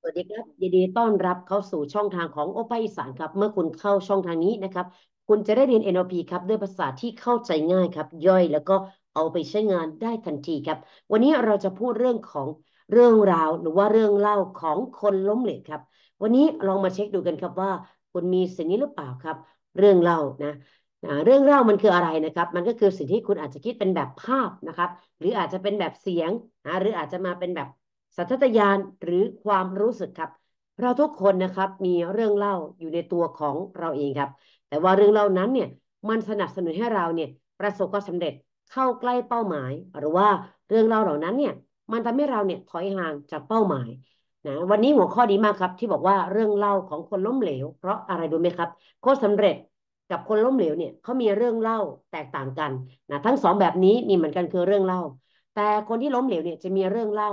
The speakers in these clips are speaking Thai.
สวัสดีครับยินดีต้อนรับเข้าสู่ช่องทางของโอปาอีสานครับ เมื่อคุณเข้าช่องทางนี้นะครับคุณจะได้เรียน NLP ครับด้วยภาษาที่เข้าใจง่ายครับย่อยแล้วก็เอาไปใช้งานได้ทันทีครับวันนี้เราจะพูดเรื่องของเรื่องราว หรือว่าเรื่องเล่าของคนล้มเหลวครับวันนี้ลองมาเช็คดูกันครับว่าคุณมีสิ่งนี้หรือเปล่าครับ เรื่องเล่านะนะเรื่องเล่ามันคืออะไรนะครับมันก็คือสิ่งที่คุณอาจจะคิดเป็นแบบภาพนะครับหรืออาจจะเป็นแบบเสียงนะหรืออาจจะมาเป็นแบบสัญชาตานหรือความรู้สึกครับ เราทุกคนนะครับมีเรื่องเล่าอยู่ในตัวของเราเองครับ แต่ว่าเรื่องเล่านั้นเนี่ยมันสนับสนุนให้เราเนี่ยประสบความสาเร็จเข้าใกล้เป้าหมาย หรือว่าเรื่องเล่าเหล่านั้นเนี่ยมันทำให้เราเนี่ยถอยห่างจากเป้าหมายนะวันนี้หัวข้อดีมากครับที่บอกว่าเรื่องเล่าของคนล้มเหลว เพราะอะไรดูไหมครับโค้ชสำเร็จกับคนล้มเหลวเนี่ยเขามีเรื่องเล่าแตกต่างกันนะทั้งสองแบบนี้มีเหมือนกันคือเรื่องเล่า แต่คนที่ล้มเหลวเนี่ยจะมีเรื่องเล่า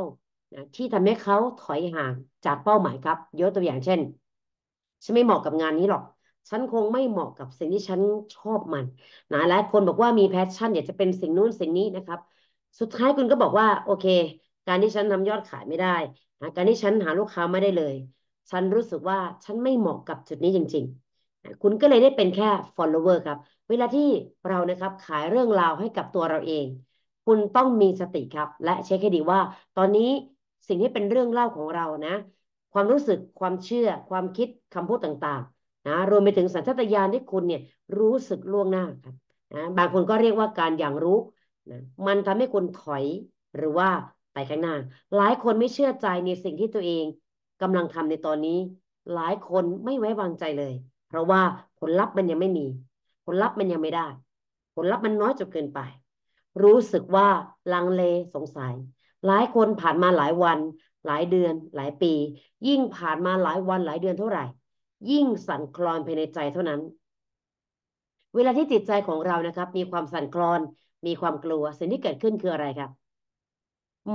ที่ทำให้เขาถอยห่างจากเป้าหมายครับ ยกตัวอย่างเช่น ฉันไม่เหมาะกับงานนี้หรอก ฉันคงไม่เหมาะกับสิ่งที่ฉันชอบมันนะหลายคนบอกว่ามีแพชชั่น อยากจะเป็นสิ่งนู้นสิ่งนี้นะครับ สุดท้ายคุณก็บอกว่า โอเค การที่ฉันทำยอดขายไม่ได้นะการที่ฉันหาลูกค้าไม่ได้เลย ฉันรู้สึกว่าฉันไม่เหมาะกับจุดนี้จริงๆนะคุณก็เลยได้เป็นแค่ follower ครับ เวลาที่เรานะครับขายเรื่องราวให้กับตัวเราเอง คุณต้องมีสติครับ และเช็คให้ดีว่า ตอนนี้สิ่งที่เป็นเรื่องเล่าของเรานะ ความรู้สึกความเชื่อความคิดคำพูดต่างๆนะรวมไปถึงสัญชาตญาณที่คุณเนี่ยรู้สึกล่วงหน้าครับนะบางคนก็เรียกว่าการอย่างรู้นะมันทำให้คุณถอยหรือว่าไปข้างหน้า หลายคนไม่เชื่อใจในสิ่งที่ตัวเอง กำลังทำในตอนนี้ หลายคนไม่ไว้วางใจเลย เพราะว่าผลลัพธ์มันยังไม่มี ผลลัพธ์มันยังไม่ได้ ผลลัพธ์มันน้อยจนเกินไป รู้สึกว่าลังเลสงสัยหลายคนผ่านมาหลายวัน หลายเดือน หลายปี ยิ่งผ่านมาหลายวันหลายเดือนเท่าไหร่ ยิ่งสั่นคลอนภายในใจเท่านั้น เวลาที่จิตใจของเรานะครับ มีความสั่นคลอน มีความกลัว สิ่งที่เกิดขึ้นคืออะไรครับ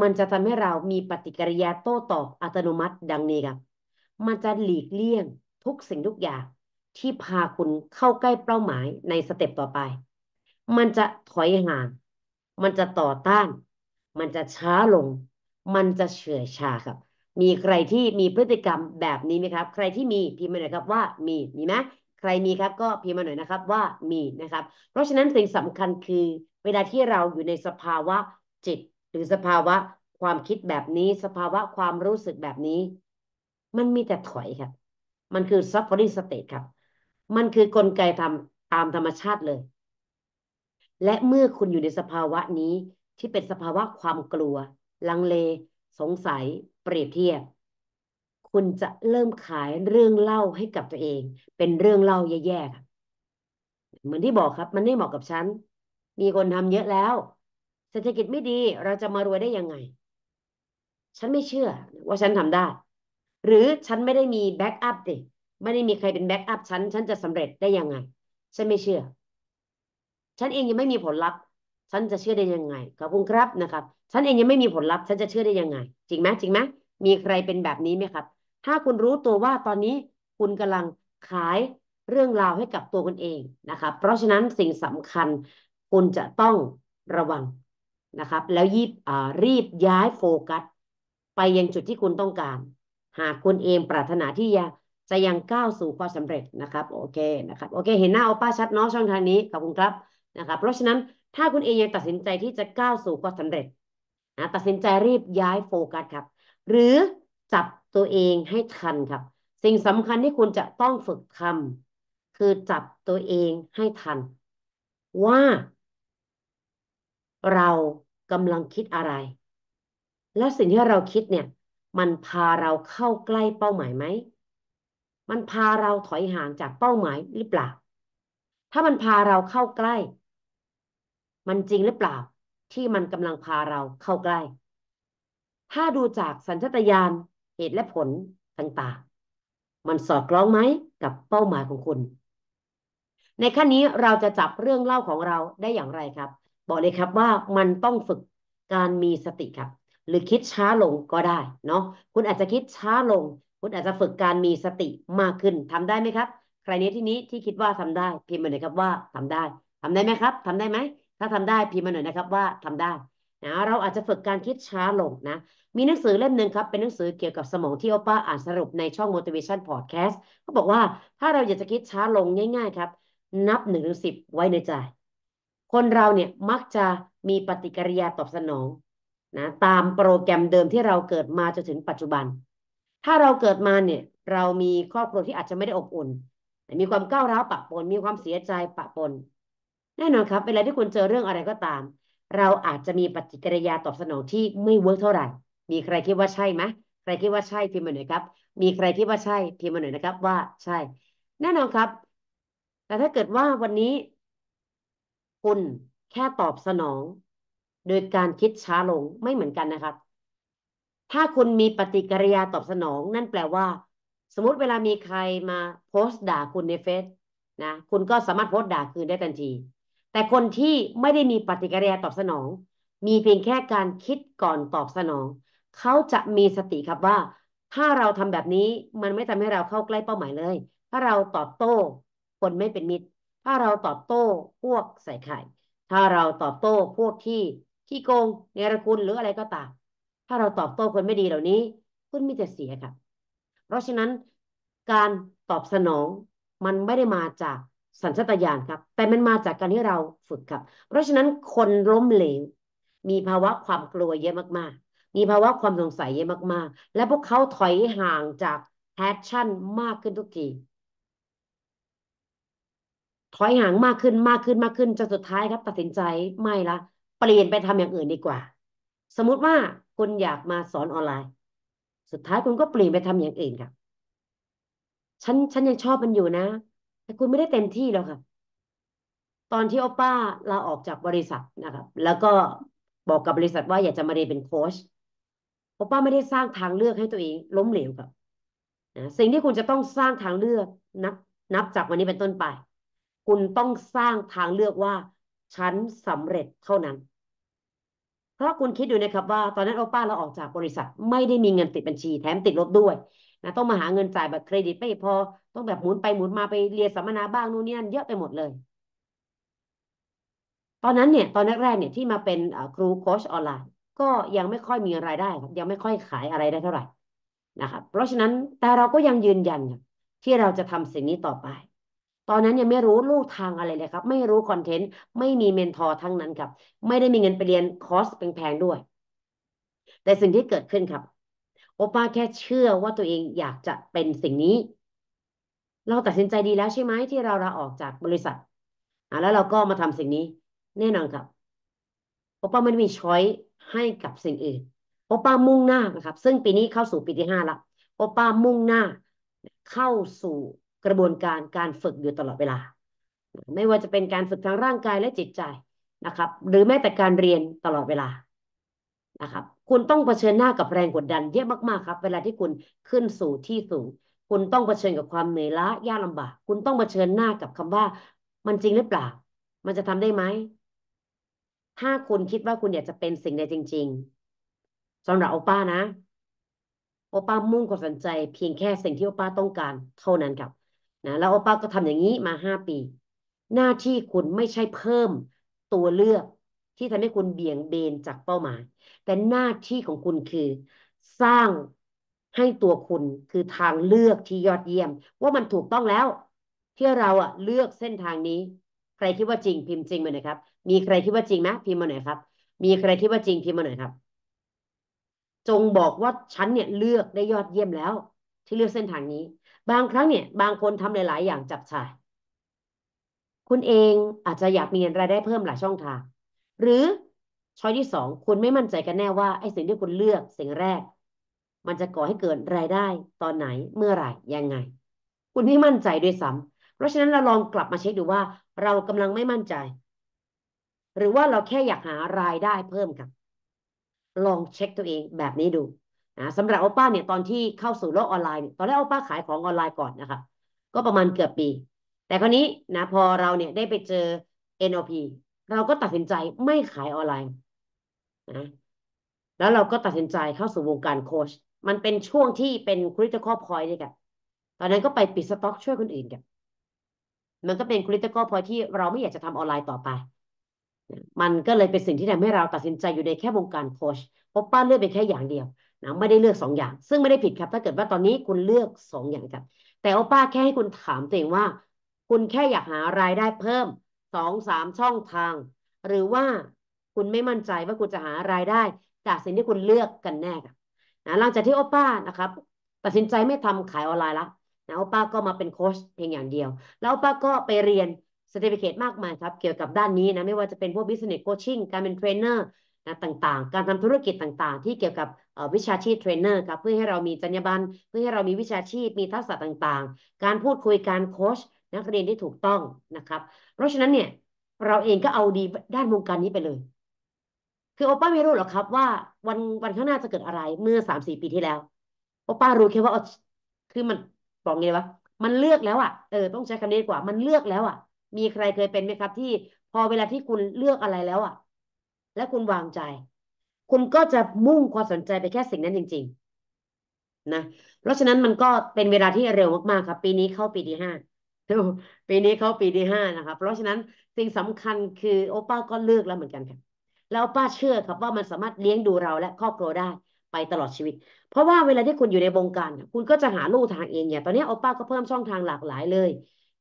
มันจะทำให้เรามีปฏิกิริยาโต้ตอบอัตโนมัติดังนี้ครับ มันจะหลีกเลี่ยง ทุกสิ่งทุกอย่างที่พาคุณเข้าใกล้เป้าหมายในสเต็ปต่อไป มันจะถอยห่างมันจะต่อต้านมันจะช้าลง มันจะเฉื่อยชาครับ มีใครที่มีพฤติกรรมแบบนี้ไหมครับ ใครที่มีพิมพ์มาหน่อยครับว่ามี มีไหมใครมีครับ ก็พิมพ์มาหน่อยนะครับ ว่ามีนะครับ เพราะฉะนั้นสิ่งสำคัญคือ เวลาที่เราอยู่ในสภาวะจิต หรือสภาวะความคิดแบบนี้ สภาวะความรู้สึกแบบนี้ มันมีแต่ถอยครับ มันคือ suffering state ครับ มันคือกลไกตามธรรมชาติเลย และเมื่อคุณอยู่ในสภาวะนี้ที่เป็นสภาวะความกลัว ลังเล สงสัยเปรียบเทียบคุณจะเริ่มขายเรื่องเล่าให้กับตัวเอง เป็นเรื่องเล่าแย่ๆเหมือนที่บอกครับ มันไม่เหมาะกับฉัน มีคนทำเยอะแล้ว เศรษฐกิจไม่ดีเราจะมารวยได้ยังไง ฉันไม่เชื่อว่าฉันทำได้ หรือฉันไม่ได้มีแบ็กอัพดิไม่ได้มีใครเป็นแบ็กอัพฉัน ฉันจะสำเร็จได้ยังไง ฉันไม่เชื่อ ฉันเองยังไม่มีผลลัพธ์ฉันจะเชื่อได้ยังไงขอบคุณครับนะครับฉันเองยังไม่มีผลลัพธ์ฉันจะเชื่อได้ยังไง จริงไหมจริงไหมมีใครเป็นแบบนี้ไหมครับถ้าคุณรู้ตัวว่าตอนนี้คุณกำลังขายเรื่องราวให้กับตัวคุณเองนะครับ เพราะฉะนั้นสิ่งสำคัญคุณจะต้องระวังนะครับ แล้วยีบรีบย้ายโฟกัส ไปยังจุดที่คุณต้องการ หากคุณเองปรารถนาที่จะจะยังก้าวสู่ความสำเร็จนะครับโอเคนะครับโอเค เห็นหน้าโอป้าชัดเนาะช่องทางนี้ขอบคุณครับนะครับ เพราะฉะนั้นถ้าคุณเอยังตัดสินใจที่จะก้าวสู่ความสำเร็จนะตัดสินใจรีบย้ายโฟกัสครับ หรือจับตัวเองให้ทันครับ สิ่งสำคัญที่คุณจะต้องฝึกทำคือจับตัวเองให้ทัน ว่า เรากำลังคิดอะไร และสิ่งที่เราคิดเนี่ย มันพาเราเข้าใกล้เป้าหมายไหมมันพาเราถอยห่างจากเป้าหมายหรือเปล่า ถ้ามันพาเราเข้าใกล้มันจริงหรือเปล่าที่มันกำลังพาเราเข้าใกล้ ถ้าดูจากสัญชาตญาณเหตุและผลต่าง ๆ มันสอดคล้องไหมกับเป้าหมายของคุณ ในขั้นนี้เราจะจับเรื่องเล่าของเราได้อย่างไรครับ บอกเลยครับว่ามันต้องฝึกการมีสติครับ หรือคิดช้าลงก็ได้เนาะคุณอาจจะคิดช้าลง คุณอาจจะฝึกการมีสติมากขึ้นทำได้ไหมครับ ใครนี้ที่นี้ที่คิดว่าทำได้พิมพ์มาเลยครับว่า ทำได้ทำได้ไหมครับ ทำได้ไหมถ้าทำได้พิมพ์มาหน่อยนะครับว่าทำได้นะเราอาจจะฝึกการคิดช้าลงนะ มีหนังสือเล่มหนึ่งครับ เป็นหนังสือเกี่ยวกับสมองที่โอป้าอ่านสรุปในช่อง motivation podcast เขาบอกว่าถ้าเราอยากจะคิดช้าลงง่ายๆครับ นับหนึ่งถึงสิบไว้ในใจ คนเราเนี่ยมักจะมีปฏิกิริยาตอบสนองนะตามโปรแกรมเดิมที่เราเกิดมาจนถึงปัจจุบัน ถ้าเราเกิดมาเนี่ยเรามีครอบครัวที่อาจจะไม่ได้อบอุ่น มีความก้าวร้าวปะปน มีความเสียใจปะปนแน่นอนครับ เวลาที่คุณเจอเรื่องอะไรก็ตาม เราอาจจะมีปฏิกิริยาตอบสนองที่ไม่เวิร์กเท่าไหร่ มีใครคิดว่าใช่ไหมใครคิดว่าใช่พิมพ์มาหน่อยครับ มีใครคิดว่าใช่พิมพ์มาหน่อยนะครับว่าใช่แน่นอนครับ แต่ถ้าเกิดว่าวันนี้ คุณแค่ตอบสนอง โดยการคิดช้าลงไม่เหมือนกันนะครับ ถ้าคุณมีปฏิกิริยาตอบสนอง นั่นแปลว่า สมมติเวลามีใครมาโพสต์ด่าคุณในเฟซนะ คุณก็สามารถโพสต์ด่าคืนได้ทันทีแต่คนที่ไม่ได้มีปฏิกิริยาตอบสนอง มีเพียงแค่การคิดก่อนตอบสนอง เขาจะมีสติครับว่า ถ้าเราทำแบบนี้มันไม่ทำให้เราเข้าใกล้เป้าหมายเลย ถ้าเราตอบโต้คนไม่เป็นมิตร ถ้าเราตอบโต้พวกใส่ไข่ ถ้าเราตอบโต้พวกที่ขี้โกง เนรคุณ หรืออะไรก็ตามถ้าเราตอบโต้คนไม่ดีเหล่านี้ คุณมีแต่เสียครับเพราะฉะนั้นการตอบสนองมันไม่ได้มาจากสัญชาตญาณครับ แต่มันมาจากการที่เราฝึกครับ เพราะฉะนั้นคนล้มเหลว มีภาวะความกลัวเยอะมากๆ มีภาวะความสงสัยเยอะมาก ๆ และพวกเขาถอยห่างจากแพชชั่นมากขึ้นทุกที ถอยห่างมากขึ้นมากขึ้นมากขึ้นจนสุดท้ายครับตัดสินใจไม่ละเปลี่ยนไปทำอย่างอื่นดีกว่า สมมุติว่าคุณอยากมาสอนออนไลน์ สุดท้ายคุณก็เปลี่ยนไปทำอย่างอื่นครับ ฉันฉันยังชอบมันอยู่นะแต่คุณไม่ได้เต็มที่แล้วค่ะตอนที่โอป้าลาออกจากบริษัทนะครับ แล้วก็บอกกับบริษัทว่าอยากจะมาเรียนเป็นโค้ชโอป้าไม่ได้สร้างทางเลือกให้ตัวเองล้มเหลวครับนะสิ่งที่คุณจะต้องสร้างทางเลือกนับ นับจากวันนี้เป็นต้นไป คุณต้องสร้างทางเลือกว่าฉันสำเร็จเท่านั้น เพราะคุณคิดดูนะครับว่า ตอนนั้นโอป้าเราออกจากบริษัทไม่ได้มีเงินติดบัญชีแถมติดลบด้วยนะต้องมาหาเงินจ่ายบัตรเครดิตไม่พอต้องแบบหมุนไปหมุนมาไปเรียนสัมมนาบ้างนู่นนี่นั่นเยอะไปหมดเลย ตอนนั้นเนี่ยตอนแรกๆเนี่ยที่มาเป็นครูโค้ชออนไลน์ก็ยังไม่ค่อยมีรายได้ครับยังไม่ค่อยขายอะไรได้เท่าไหร่นะครับเพราะฉะนั้นแต่เราก็ยังยืนยันที่เราจะทำสิ่งนี้ต่อไป ตอนนั้นยังไม่รู้ลูกทางอะไรเลยครับ ไม่รู้คอนเทนต์ไม่มีเมนทอร์ทั้งนั้นครับ ไม่ได้มีเงินไปเรียนคอร์สแพงๆด้วย แต่สิ่งที่เกิดขึ้นครับาอป้าแค่เชื่อว่าตัวเองอยากจะเป็นสิ่งนี้ เราตัดสินใจดีแล้วใช่ไหมที่เราลาออกจากบริษัท อ่ะแล้วเราก็มาทำสิ่งนี้ แน่นอนครับาอป้าไม่ได้มีช้อยให้กับสิ่งอื่นาอป้ามุ่งหน้านะครับ ซึ่งปีนี้เข้าสู่ปีที่ห้าละาอป้ามุ่งหน้า เข้าสู่กระบวนการการฝึกอยู่ตลอดเวลา ไม่ว่าจะเป็นการฝึกทางร่างกายและจิตใจนะครับ หรือแม้แต่การเรียนตลอดเวลานะครับคุณต้องเผชิญหน้ากับแรงกดดันเยอะมากๆครับ เวลาที่คุณขึ้นสู่ที่สูงคุณต้องเผชิญกับความเหนื่อยล้ายากลาบากคุณต้องเผชิญหน้ากับคำว่ามันจริงหรือเปล่า มันจะทำได้ไหม ถ้าคุณคิดว่าคุณอยากจะเป็นสิ่งใดจริง ๆ สำหรับโอป้านะโอป้ามุ่งความสนใจเพียงแค่สิ่งที่โอป้าต้องการเท่านั้นครับนะแล้วโอป้าก็ทำอย่างนี้มาห้าปี หน้าที่คุณไม่ใช่เพิ่มตัวเลือกที่ทำให้คุณเบี่ยงเบนจากเป้าหมาย แต่หน้าที่ของคุณคือสร้างให้ตัวคุณคือทางเลือกที่ยอดเยี่ยม ว่ามันถูกต้องแล้ว ที่เราอะเลือกเส้นทางนี้ ใครคิดว่าจริงพิมพ์จริงมาหน่อยครับมีใครคิดว่าจริงไหมพิมพ์มาหน่อยครับมีใครคิดว่าจริงพิมพ์มาหน่อยครับ จงบอกว่าฉันเนี่ยเลือกได้ยอดเยี่ยมแล้ว ที่เลือกเส้นทางนี้ บางครั้งเนี่ย บางคนทำหลาย ๆ อย่างจับฉ่าย คุณเองอาจจะอยากมีรายได้เพิ่มหลายช่องทางหรือช้อยที่สอง คุณไม่มั่นใจกันแน่ว่าไอ้สิ่งที่คุณเลือกสิ่งแรก มันจะก่อให้เกิดรายได้ตอนไหนเมื่อไหร่ยังไง คุณไม่มั่นใจด้วยซ้ำเพราะฉะนั้นเราลองกลับมาเช็คดูว่า เรากำลังไม่มั่นใจ หรือว่าเราแค่อยากหารายได้เพิ่มกันลองเช็คตัวเองแบบนี้ดูนะสำหรับโอป้าเนี่ยตอนที่เข้าสู่โลกออนไลน์ ตอนแรกโอป้าขายของออนไลน์ก่อนนะคะก็ประมาณเกือบปีแต่คราวนี้นะพอเราเนี่ยได้ไปเจอ NLP เราก็ตัดสินใจไม่ขายออนไลน์นะ แล้วเราก็ตัดสินใจเข้าสู่วงการโค้ชมันเป็นช่วงที่เป็นคริติคอลพอยต์ด้วยกันตอนนั้นก็ไปปิดสต็อกช่วยคนอื่นกันมันก็เป็นคริติคอลพอยต์ที่เราไม่อยากจะทำออนไลน์ต่อไป มันก็เลยเป็นสิ่งที่ทำให้เราตัดสินใจอยู่ในแค่วงการโค้ชเพราะป้าเลือกเป็นแค่อย่างเดียวนะไม่ได้เลือกสองอย่าง ซึ่งไม่ได้ผิดครับ ถ้าเกิดว่าตอนนี้คุณเลือกสองอย่างกับแต่อป้าแค่ให้คุณถามตัวเองว่า คุณแค่อยากหารายได้เพิ่มสองสามช่องทาง หรือว่าคุณไม่มั่นใจว่าคุณจะหารายได้ จากสิ่งที่คุณเลือกกันแน่ค่ะนะหลังจากที่โอป้านะครับตัดสินใจไม่ทำขายออนไลน์ละนะโอป้าก็มาเป็นโค้ชเพียงอย่างเดียวแล้วโอป้าก็ไปเรียนสติปิเคตมากมายครับ เกี่ยวกับด้านนี้นะ ไม่ว่าจะเป็นพวกบิสเนสโคชชิ่งการเป็นเทรนเนอร์นะต่างๆ การทำธุรกิจต่างๆ ที่เกี่ยวกับวิชาชีพเทรนเนอร์ครับเพื่อให้เรามีจรรยาบรรณเพื่อให้เรามีวิชาชีพมีทักษะต่างๆ การพูดคุยการโค้ชนักเรียนที่ถูกต้องนะครับ เพราะฉะนั้นเนี่ย เราเองก็เอาดีด้านวงการนี้ไปเลย คือโอป้าไม่รู้หรอกครับ ว่าวันวันข้างหน้าจะเกิดอะไรเมื่อสามสี่ปีที่แล้วโอป้ารู้แค่ว่าคือมันบอกไงวะ มันเลือกแล้วอ่ะ เออ ต้องใช้คำนี้ดีกว่า มันเลือกแล้วอ่ะ มีใครเคยเป็นไหมครับที่พอเวลาที่คุณเลือกอะไรแล้วอ่ะ และคุณวางใจ คุณก็จะมุ่งความสนใจไปแค่สิ่งนั้นจริง ๆ นะ เพราะฉะนั้นมันก็เป็นเวลาที่เร็วมากๆครับปีนี้เข้าปีที่ห้าปีนี้เขาปีที่ห้านะคะเพราะฉะนั้นสิ่งสำคัญคือโอป้าก็เลือกแล้วเหมือนกันค่ะแล้วป้าเชื่อครับว่ามันสามารถเลี้ยงดูเราและครอบครัวได้ไปตลอดชีวิต เพราะว่าเวลาที่คุณอยู่ในวงการคุณก็จะหาลู่ทางเองอย่างตอนนี้โอป้าก็เพิ่มช่องทางหลากหลายเลย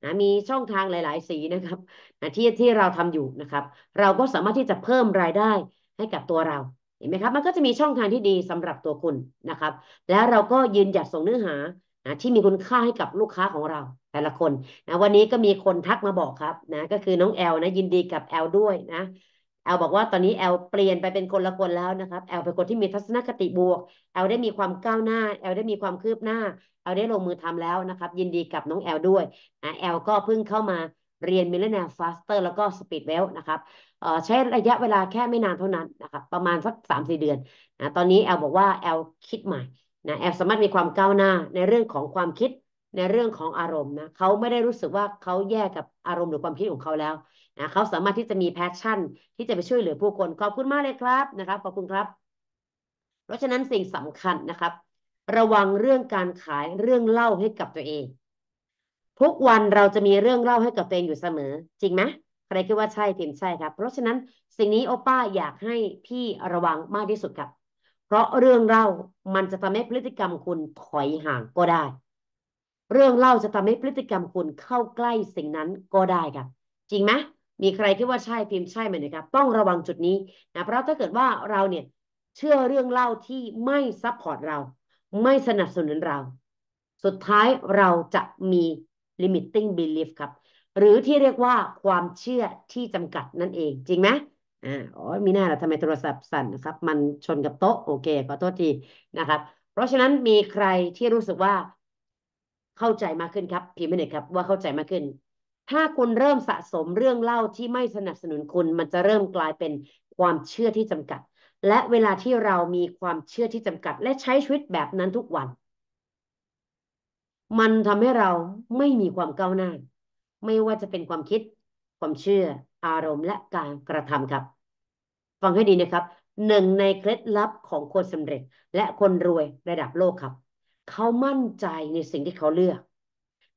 นะมีช่องทางหลายๆ สีนะครับนะที่ที่เราทำอยู่นะครับ เราก็สามารถที่จะเพิ่มรายได้ให้กับตัวเราเห็นไหมครับ มันก็จะมีช่องทางที่ดีสำหรับตัวคุณนะครับ แล้วเราก็ยืนหยัดส่งเนื้อหาะที่มีคุณค่าให้กับลูกค้าของเราแต่ละคนนะวันนี้ก็มีคนทักมาบอกครับนะก็คือน้องแอลนะยินดีกับแอลด้วยนะแอลบอกว่าตอนนี้แอลเปลี่ยนไปเป็นคนละคนแล้วนะครับแอลเป็นคนที่มีทัศนคติบวก แอลได้มีความก้าวหน้า แอลได้มีความคืบหน้า แอลได้ลงมือทำแล้วนะครับยินดีกับน้องแอลด้วยนะแอลก็เพิ่งเข้ามาเรียนมิเลเนียฟาสเตอร์แล้วก็สปีดเวลนะครับใช้ระยะเวลาแค่ไม่นานเท่านั้นนะครับประมาณสักสามสี่เดือนนะตอนนี้แอลบอกว่าแอลคิดใหม่นะแอบสามารถมีความก้าวหน้าในเรื่องของความคิดในเรื่องของอารมณ์นะเขาไม่ได้รู้สึกว่าเขาแย่กับอารมณ์หรือความคิดของเขาแล้วนะเขาสามารถที่จะมีแพชชั่นที่จะไปช่วยเหลือผู้คน ขอบคุณมากเลยครับนะครับ ขอบคุณครับ เพราะฉะนั้นสิ่งสำคัญนะครับ ระวังเรื่องการขายเรื่องเล่าให้กับตัวเองทุกวันเราจะมีเรื่องเล่าให้กับตัวเองอยู่เสมอ จริงไหมใครคิดว่าใช่พิมพ์ใช่ครับ เพราะฉะนั้นสิ่งนี้โอป้าอยากให้พี่ระวังมากที่สุดครับเพราะเรื่องเล่ามันจะทำให้พฤติกรรมคุณถอยห่างก็ได้ เรื่องเล่าจะทำให้พฤติกรรมคุณเข้าใกล้สิ่งนั้นก็ได้ค่ะจริงไหม มีใครคิดว่าใช่พิมพ์ใช่ไหมนะครับ ต้องระวังจุดนี้นะ เพราะถ้าเกิดว่าเราเนี่ยเชื่อเรื่องเล่าที่ไม่ซัพพอร์ตเรา ไม่สนับสนุนเรา สุดท้ายเราจะมี limiting belief ครับ หรือที่เรียกว่าความเชื่อที่จำกัดนั่นเอง จริงไหมอ่าโอ้ยมีหน้าล้วทำไมโทรศัพท์สั่นนะครับ มันชนกับโต๊ะโอเค ขอโทษทีนะครับ เพราะฉะนั้นมีใครที่รู้สึกว่า เข้าใจมากขึ้นครับพิมพ์มาหน่อยครับ ว่าเข้าใจมากขึ้น ถ้าคุณเริ่มสะสมเรื่องเล่าที่ไม่สนับสนุนคุณ มันจะเริ่มกลายเป็นความเชื่อที่จำกัด และเวลาที่เรามีความเชื่อที่จำกัด และใช้ชีวิตแบบนั้นทุกวัน มันทำให้เราไม่มีความก้าวหน้าไม่ว่าจะเป็นความคิดความเชื่ออารมณ์และการกระทำครับ ฟังให้ดีนะครับหนึ่งในเคล็ดลับของคนสำเร็จ และคนรวยระดับโลกครับเขามั่นใจในสิ่งที่เขาเลือก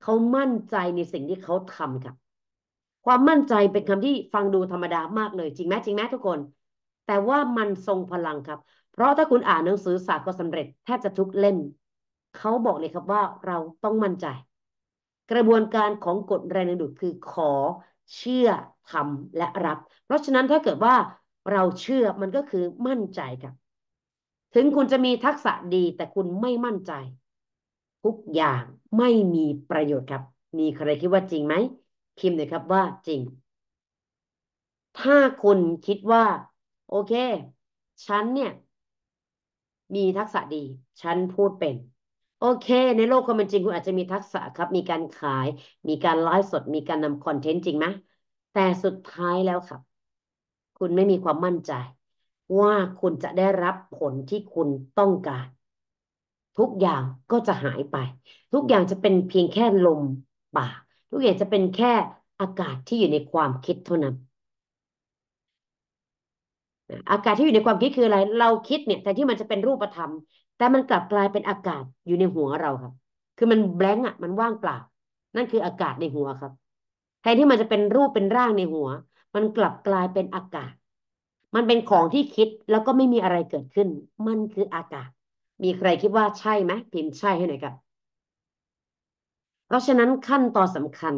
เขามั่นใจในสิ่งที่เขาทำครับ ความมั่นใจเป็นคำที่ฟังดูธรรมดามากเลยจริงไหมจริงไหมทุกคน แต่ว่ามันทรงพลังครับ เพราะถ้าคุณอ่านหนังสือศาสตร์ก็สำเร็จ แทบจะทุกเล่มเขาบอกเลยครับว่า เราต้องมั่นใจ กระบวนการของกฎแรงดึงดูดคือขอเชื่อทำและรับ เพราะฉะนั้นถ้าเกิดว่า เราเชื่อมันก็คือมั่นใจกับ ถึงคุณจะมีทักษะดีแต่คุณไม่มั่นใจทุกอย่างไม่มีประโยชน์ครับ มีใครคิดว่าจริงไหมพิมพ์เลยครับว่าจริงถ้าคุณคิดว่า โอเคฉันเนี่ย มีทักษะดี ฉันพูดเป็นโอเค ในโลกความเป็นจริงคุณอาจจะมีทักษะครับมีการขาย มีการไลฟ์สดมีการนำคอนเทนต์จริงไหมแต่สุดท้ายแล้วครับ คุณไม่มีความมั่นใจ ว่าคุณจะได้รับผลที่คุณต้องการ ทุกอย่างก็จะหายไป ทุกอย่างจะเป็นเพียงแค่ลมปากทุกอย่างจะเป็นแค่อากาศที่อยู่ในความคิดเท่านั้นอากาศที่อยู่ในความคิดคืออะไร เราคิดเนี่ยแต่ที่มันจะเป็นรูปธรรมแต่มันกลับกลายเป็นอากาศอยู่ในหัวเราครับ คือมันแบงก์อ่ะ มันว่างเปล่า นั่นคืออากาศในหัวครับแทนที่มันจะเป็นรูปเป็นร่างในหัว มันกลับกลายเป็นอากาศ มันเป็นของที่คิดแล้วก็ไม่มีอะไรเกิดขึ้น มันคืออากาศ มีใครคิดว่าใช่ไหมพิมใช่ให้หน่อยครับ เพราะฉะนั้นขั้นตอนสำคัญ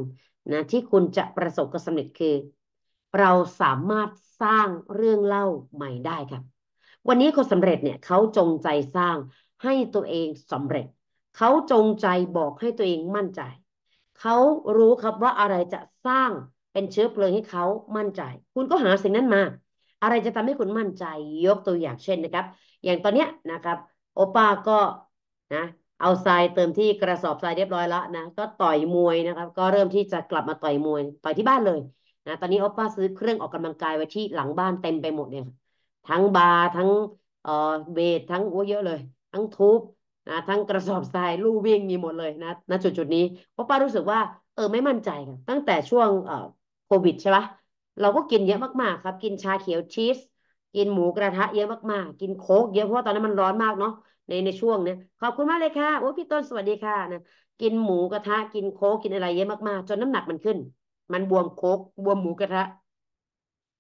นะที่คุณจะประสบความสำเร็จคือ เราสามารถสร้างเรื่องเล่าใหม่ได้ครับวันนี้คนสำเร็จเนี่ยเขาจงใจสร้างให้ตัวเองสำเร็จ เขาจงใจบอกให้ตัวเองมั่นใจเขารู้ครับว่าอะไรจะสร้างเป็นเชื้อเพลิงให้เขามั่นใจ คุณก็หาสิ่งนั้นมาอะไรจะทำให้คุณมั่นใจยกตัวอย่างเช่นนะครับ อย่างตอนเนี้ยนะครับโอป้าก็นะเอาทรายเติมที่กระสอบทรายเรียบร้อยแล้วนะก็ต่อยมวยนะครับ ก็เริ่มที่จะกลับมาต่อยมวยต่อยที่บ้านเลยนะตอนนี้โอป้าซื้อเครื่องออกกำลังกายไว้ที่หลังบ้านเต็มไปหมดเลยทั้งบาทั้งเอ่อเบททั้งโอ้เยอะเลย ทั้งทุบนะ ทั้งกระสอบทราย ลู่วิ่งมีหมดเลยนะ ณ จุดจุดนี้ เพราะป้ารู้สึกว่า เออไม่มั่นใจค่ะ ตั้งแต่ช่วงเอ่อโควิดใช่ปะเราก็กินเยอะมากๆ ครับ กินชาเขียวชีส กินหมูกระทะ เยอะมากๆ กินโค้กเยอะเพราะตอนนั้นมันร้อนมากเนาะ ในในช่วงเนี้ย ขอบคุณมากเลยค่ะ โอ้พี่ต้นสวัสดีค่ะนะกินหมูกระทะ กินโค้กกินอะไรเยอะมากๆจนน้ำหนักมันขึ้น มันบวมโค้กบวมหมูกระทะ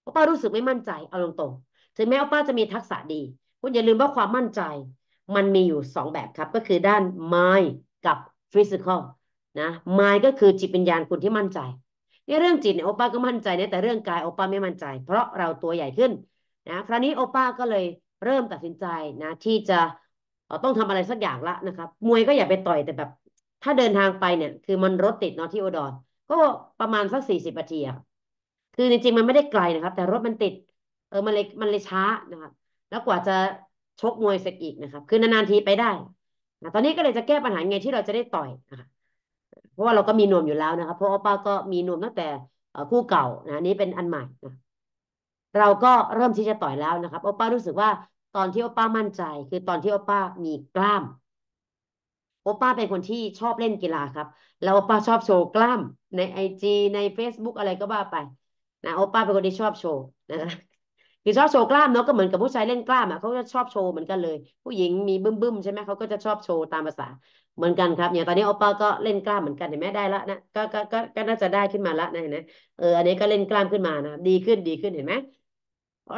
เพราะป้ารู้สึกไม่มั่นใจ เอาตรงๆถึงแม้ว่าป้าจะมีทักษะดี คุณอย่าลืมว่าความมั่นใจ มันมีอยู่สองแบบครับ ก็คือด้าน mind กับ physical นะ mind ก็คือจิตวิญญาณคุณที่มั่นใจในเรื่องจิตเนี่ยโอป้าก็มั่นใจในแต่เรื่องกายโอป้าไม่มั่นใจ เพราะเราตัวใหญ่ขึ้นนะคราวนี้โอป้าก็เลยเริ่มตัดสินใจนะ ที่จะต้องทำอะไรสักอย่างละนะครับ มวยก็อย่าไปต่อยแต่แบบ ถ้าเดินทางไปเนี่ย คือมันรถติดเนาะที่อุดรก็ประมาณสักสี่สิบนาทีอะคือจริง ๆมันไม่ได้ไกลนะครับ แต่รถมันติดเออ มันเลย มันเลยช้านะครับแล้วกว่าจะชกมวยเสร็จอีกนะครับคือนานๆทีไปได้นะตอนนี้ก็เลยจะแก้ปัญหาไงที่เราจะได้ต่อยนะคะเพราะว่าเราก็มีนวมอยู่แล้วนะครับเพราะว่าป้าก็มีนวมตั้งแต่คู่เก่านะนี้เป็นอันใหม่นะเราก็เริ่มที่จะต่อยแล้วนะครับอป้ารู้สึกว่าตอนที่อป้ามั่นใจ คือตอนที่อป้ามีกล้ามโอป้าเป็นคนที่ชอบเล่นกีฬาครับ แล้วโอป้าชอบโชว์กล้าม ในไอจีใน Facebook อะไรก็ว่าไปนะโอป้าเป็นคนที่ชอบโชว์นะครับคือชอบโชว์กล้ามเนาะก็เหมือนกับผู้ชายเล่นกล้ามอ่ะเขาก็ชอบโชว์เหมือนกันเลย ผู้หญิงมีบึ้มบึ้มใช่ไหมเขาก็จะชอบโชว์ตามภาษา เหมือนกันครับอย่างตอนนี้โอปป้าก็เล่นกล้ามเหมือนกันเห็นไหมได้ละนะก็ก็ก็ก็น่าจะได้ขึ้นมาละนะเห็นไหมเอออันนี้ก็เล่นกล้ามขึ้นมานะดีขึ้นดีขึ้นเห็นไหม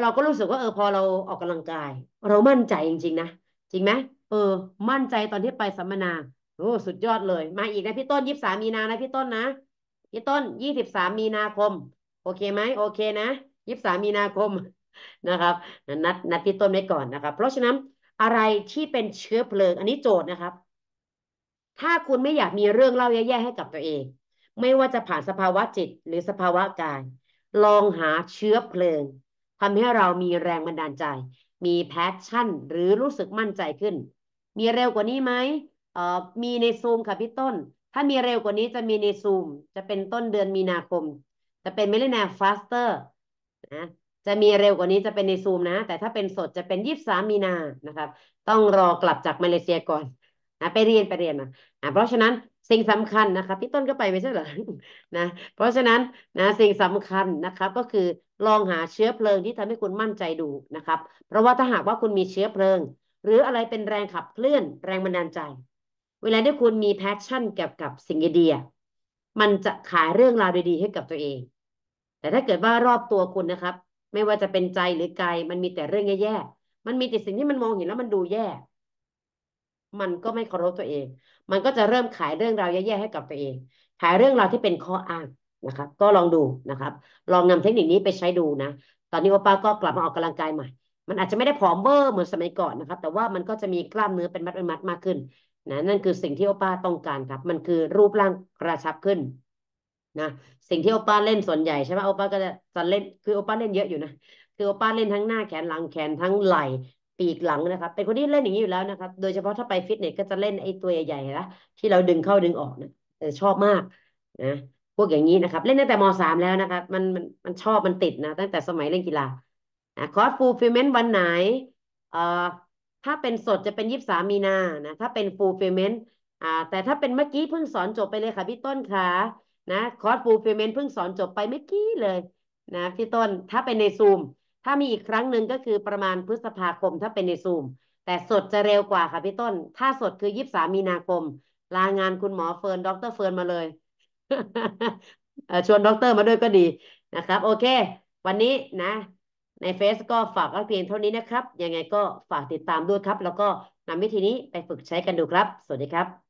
เราก็รู้สึกว่าเออพอเราออกกำลังกาย เรามั่นใจจริงๆนะจริงไหมเออ มั่นใจตอนที่ไปสัมมนาโอ้สุดยอดเลยมาอีกนะพี่ต้นยี่สิบสามมีนานะพี่ต้นนะพี่ต้นยี่สิบสามมีนาคม โอเคไหมโอเคนะยี่สิบสามมีนาคมนะครับนัดนัดพี่ต้นไว้ก่อนนะครับ เพราะฉะนั้น อะไรที่เป็นเชื้อเพลิง อันนี้โจทย์นะครับ ถ้าคุณไม่อยากมีเรื่องเล่าแย่ๆให้กับตัวเอง ไม่ว่าจะผ่านสภาวะจิตหรือสภาวะกาย ลองหาเชื้อเพลิงทำให้เรามีแรงบันดาลใจ มีแพชชั่นหรือรู้สึกมั่นใจขึ้น มีเร็วกว่านี้ไหมเอ่อมีในซูมค่ะพี่ต้น ถ้ามีเร็วกว่านี้จะมีในซูม จะเป็นต้นเดือนมีนาคมจะเป็นเมลินาฟาสเตอร์ นะจะมีเร็วกว่านี้จะเป็นในซูมนะ แต่ถ้าเป็นสดจะเป็นยี่สิบสามมีนานะครับ ต้องรอกลับจากมาเลเซียก่อนนะไปเรียนไปเรียนนะนะเพราะฉะนั้นสิ่งสำคัญนะครับพี่ต้นก็ไปไม่ใช่เหรอนะเพราะฉะนั้นนะสิ่งสำคัญนะครับ ก็คือลองหาเชื้อเพลิงที่ทำให้คุณมั่นใจดูนะครับ เพราะว่าถ้าหากว่าคุณมีเชื้อเพลิง หรืออะไรเป็นแรงขับเคลื่อน แรงบันดาลใจ เวลาที่คุณมีแพชชั่นเกี่ยวกับสิ่งดีๆมันจะขายเรื่องราวดีๆให้กับตัวเอง แต่ถ้าเกิดว่ารอบตัวคุณนะครับไม่ว่าจะเป็นใจหรือกายมันมีแต่เรื่องแย่ๆ มันมีแต่สิ่งที่มันมองเห็นแล้วมันดูแย่ มันก็ไม่เคารพตัวเอง มันก็จะเริ่มขายเรื่องราวแย่ๆให้กับตัวเอง ขายเรื่องราวที่เป็นข้ออ้างนะครับ ก็ลองดูนะครับ ลองนำเทคนิคนี้ไปใช้ดูนะ ตอนนี้โอป้าก็กลับมาออกกำลังกายใหม่ มันอาจจะไม่ได้ผอมเบร์เหมือนสมัยก่อนนะครับ แต่ว่ามันก็จะมีกล้ามเนื้อเป็นมัดเป็นมัดมากขึ้นนะนั่นคือสิ่งที่โอป้าต้องการครับ มันคือรูปร่างกระชับขึ้นนะสิ่งที่โอป้าเล่นส่วนใหญ่ใช่ไหมโอป้าก็จะจะเล่นคือโอป้าเล่นเยอะอยู่นะคือโอป้าเล่นทั้งหน้าแขนหลังแขนทั้งไหล่ปีกหลังนะครับเป็นคนที่เล่นอย่างนี้อยู่แล้วนะครับโดยเฉพาะถ้าไปฟิตเนสก็จะเล่นไอ้ตัวใหญ่ๆนะที่เราดึงเข้าดึงออกนะชอบมากนะพวกอย่างนี้นะครับ เล่นตั้งแต่มสามแล้วนะครับมันมันมันชอบมันติดนะ ตั้งแต่สมัยเล่นกีฬาคอร์สฟูลฟิลเมนต์วันไหนเอ่อถ้าเป็นสดจะเป็นยี่สิบสามมีนานะถ้าเป็นฟูลฟิลเมนต์อ่าแต่ถ้าเป็นเมื่อกี้เพิ่งสอนจบไปเลยค่ะพี่ต้นค่ะนะคอร์สฟูลฟิลเมนต์เพิ่งสอนจบไปเมื่อกี้เลยนะพี่ต้นถ้าเป็นในซูม ถ้ามีอีกครั้งหนึ่งก็คือประมาณพฤษภาคม ถ้าเป็นในซูม แต่สดจะเร็วกว่าค่ะพี่ต้น ถ้าสดคือยีิบสามีนาคมลางานคุณหมอเฟิร์นด็อกเตอร์เฟิร์นมาเลยชวนด็อกเตอร์มาด้วยก็ดีนะครับ โอเค วันนี้นะ ในเฟซก็ฝากไั้เพียงเท่านี้นะครับยังไงก็ฝากติดตามด้วยครับ แล้วก็นำวิธีนี้ไปฝึกใช้กันดูครับ สวัสดีครับ